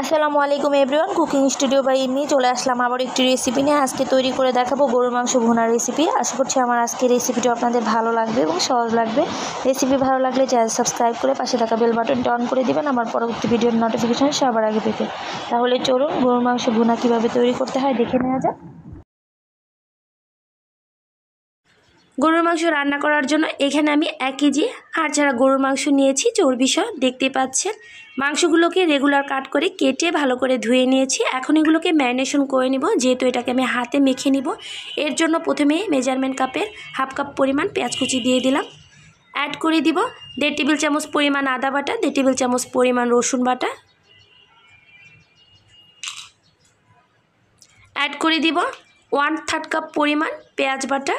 আসসালামু আলাইকুম everyone cooking studio by এমনি চলে আসলাম আবার একটি রেসিপি নিয়ে আজকে তৈরি করে দেখাবো গরুর মাংস ভুনার রেসিপি আশা করছি আমার আজকে রেসিপিটি আপনাদের ভালো লাগবে এবং সহজ লাগবে রেসিপি ভালো লাগলে চ্যানেল সাবস্ক্রাইব করে পাশে থাকা বেল বাটনটা অন করে দেবেন আমার পরবর্তী ভিডিওর নোটিফিকেশান সবার আগে পেতে তাহলে চলুন গরুর মাংস ভুনা কীভাবে তৈরি করতে হয় দেখে নেওয়া যাক গরুর মাংস রান্না করার জন্য এখানে আমি এক কেজি আর ছাড়া গরুর মাংস নিয়েছি চর্বি সহ দেখতে পাচ্ছেন মাংসগুলোকে রেগুলার কাট করে কেটে ভালো করে ধুয়ে নিয়েছি এখন এগুলোকে ম্যারিনেশন করে নিব যেহেতু এটাকে আমি হাতে মেখে নিব এর জন্য প্রথমে মেজারমেন্ট কাপের হাফ কাপ পরিমাণ পেঁয়াজ কুচি দিয়ে দিলাম অ্যাড করে দিব দেড় টেবিল চামচ পরিমাণ আদা বাটা দেড় টেবিল চামচ পরিমাণ রসুন বাটা অ্যাড করে দিব ওয়ান থার্ড কাপ পরিমাণ পেঁয়াজ বাটা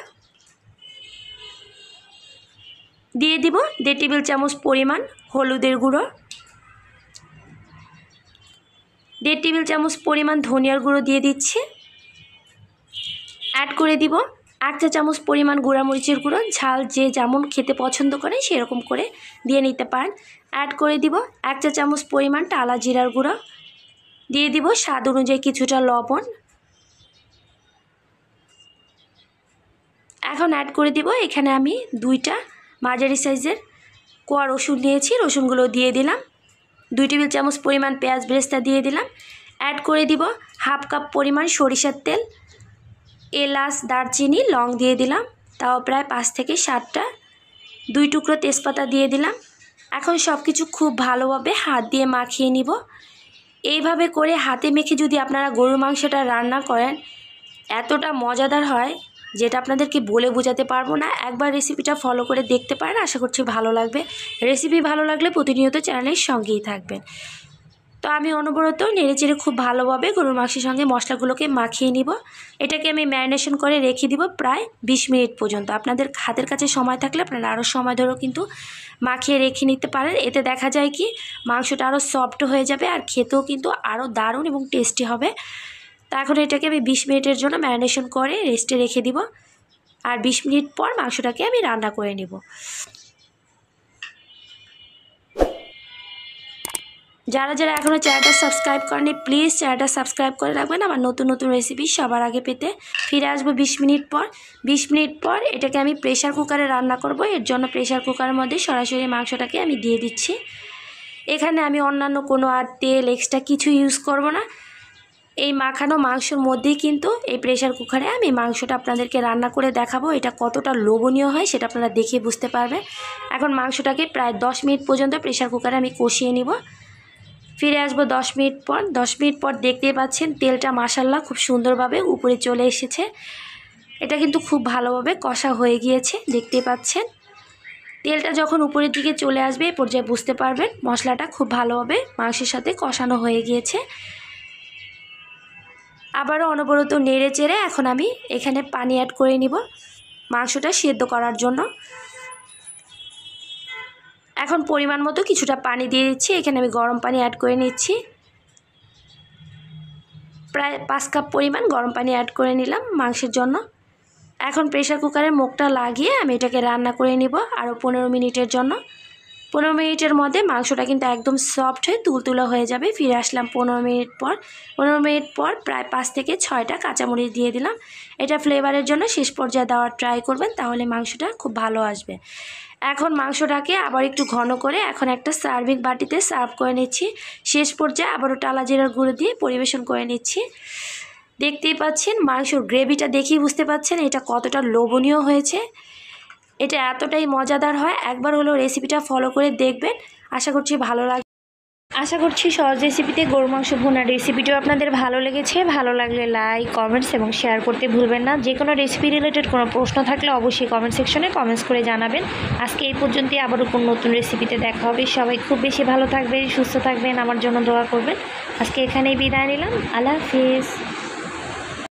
দিয়ে দিব দেড় টেবিল চামচ পরিমাণ হলুদের গুঁড়ো দেড় টেবিল চামচ পরিমাণ ধনিয়ার গুঁড়ো দিয়ে দিচ্ছি অ্যাড করে দিব এক চা চামচ পরিমাণ গুঁড়া মরিচের গুঁড়ো ঝাল যে যেমন খেতে পছন্দ করে সেরকম করে দিয়ে নিতে পারেন অ্যাড করে দিব এক চা চামচ পরিমাণ টালা জিরার গুঁড়ো দিয়ে দিব স্বাদ অনুযায়ী কিছুটা লবণ এখন অ্যাড করে দিব এখানে আমি দুইটা মাঝারি সাইজের কোয়া রসুন নিয়েছি রসুনগুলো দিয়ে দিলাম দুই টেবিল চামচ পরিমাণ পেঁয়াজ বেরেস্তা দিয়ে দিলাম অ্যাড করে দিব হাফ কাপ পরিমাণ সরিষার তেল এলাচ দারচিনি লং দিয়ে দিলাম তাও প্রায় পাঁচ থেকে সাতটা দুই টুকরো তেজপাতা দিয়ে দিলাম এখন সব কিছু খুব ভালোভাবে হাত দিয়ে মাখিয়ে নিব এইভাবে করে হাতে মেখে যদি আপনারা গরুর মাংসটা রান্না করেন এতটা মজাদার হয় যেটা আপনাদেরকে বলে বোঝাতে পারবো না একবার রেসিপিটা ফলো করে দেখতে পারেন আশা করছি ভালো লাগবে রেসিপি ভালো লাগলে প্রতিনিয়ত চ্যানেলের সঙ্গেই থাকবেন তো আমি অনবরত নেড়েচেড়ে খুব ভালোভাবে গরুর মাংসের সঙ্গে মশলাগুলোকে মাখিয়ে নিব এটাকে আমি ম্যারিনেশন করে রেখে দিব প্রায় ২০ মিনিট পর্যন্ত আপনাদের হাতের কাছে সময় থাকলে আপনারা আরও সময় ধরেও কিন্তু মাখিয়ে রেখে নিতে পারেন এতে দেখা যায় কি মাংসটা আরও সফট হয়ে যাবে আর খেতেও কিন্তু আরও দারুণ এবং টেস্টি হবে তো এখন এটাকে আমি বিশ মিনিটের জন্য ম্যারিনেশন করে রেস্টে রেখে দিব আর বিশ মিনিট পর মাংসটাকে আমি রান্না করে নেব যারা যারা এখনও চ্যানেলটা সাবস্ক্রাইব করেনি প্লিজ চ্যানেলটা সাবস্ক্রাইব করে রাখবেন আমার নতুন নতুন রেসিপি সবার আগে পেতে ফিরে আসবো বিশ মিনিট পর বিশ মিনিট পর এটাকে আমি প্রেশার কুকারে রান্না করব এর জন্য প্রেশার কুকারের মধ্যে সরাসরি মাংসটাকে আমি দিয়ে দিচ্ছি এখানে আমি অন্যান্য কোনো আর তেল এক্সট্রা কিছু ইউজ করব না এই মাখানো মাংসর মধ্যেই কিন্তু এই প্রেশার কুকারে আমি মাংসটা আপনাদেরকে রান্না করে দেখাবো এটা কতটা লোভনীয় হয় সেটা আপনারা দেখে বুঝতে পারবে এখন মাংসটাকে প্রায় 10 মিনিট পর্যন্ত প্রেশার কুকারে আমি কষিয়ে নিব ফিরে আসবো 10 মিনিট পর 10 মিনিট পর দেখতে পাচ্ছেন তেলটা মাসাল্লা খুব সুন্দরভাবে উপরে চলে এসেছে এটা কিন্তু খুব ভালোভাবে কষা হয়ে গিয়েছে দেখতে পাচ্ছেন তেলটা যখন উপরের দিকে চলে আসবে এই পর্যায়ে বুঝতে পারবেন মশলাটা খুব ভালোভাবে মাংসের সাথে কষানো হয়ে গিয়েছে আবারও অনবরত নেড়ে চেড়ে এখন আমি এখানে পানি অ্যাড করে নিব মাংসটা সেদ্ধ করার জন্য এখন পরিমাণ মতো কিছুটা পানি দিয়ে দিচ্ছি এখানে আমি গরম পানি অ্যাড করে নিচ্ছি প্রায় পাঁচ কাপ পরিমাণ গরম পানি অ্যাড করে নিলাম মাংসের জন্য এখন প্রেশার কুকারের মুখটা লাগিয়ে আমি এটাকে রান্না করে নিব আরও পনেরো মিনিটের জন্য পনেরো মিনিটের মধ্যে মাংসটা কিন্তু একদম সফট হয়ে তুলতুলো হয়ে যাবে ফিরে আসলাম পনেরো মিনিট পর পনেরো মিনিট পর প্রায় পাঁচ থেকে ছয়টা কাঁচামরিচ দিয়ে দিলাম এটা ফ্লেভারের জন্য শেষ পর্যায়ে দেওয়ার ট্রাই করবেন তাহলে মাংসটা খুব ভালো আসবে এখন মাংসটাকে আবার একটু ঘন করে এখন একটা সার্ভিং বাটিতে সার্ভ করে নিচ্ছি শেষ পর্যায়ে আবারও টালা জিরার গুঁড়ো দিয়ে পরিবেশন করে নিচ্ছি দেখতেই পাচ্ছেন মাংসর গ্রেভিটা দেখি বুঝতে পাচ্ছেন এটা কতটা লোভনীয় হয়েছে এটা এতটাই মজাদার হয় একবার হলেও রেসিপিটা ফলো করে দেখবেন আশা করছি ভালো লাগবে আশা করছি সহজ রেসিপিতে গরু মাংস ভুনার রেসিপিটিও আপনাদের ভালো লেগেছে ভালো লাগলে লাইক কমেন্টস এবং শেয়ার করতে ভুলবেন না যে কোনো রেসিপি রিলেটেড কোনো প্রশ্ন থাকলে অবশ্যই কমেন্ট সেকশনে কমেন্টস করে জানাবেন আজকে এই পর্যন্তই আবারও কোনো নতুন রেসিপিতে দেখা হবে সবাই খুব বেশি ভালো থাকবেন সুস্থ থাকবেন আমার জন্য দোয়া করবেন আজকে এখানেই বিদায় নিলাম আল্লাহ হাফিজ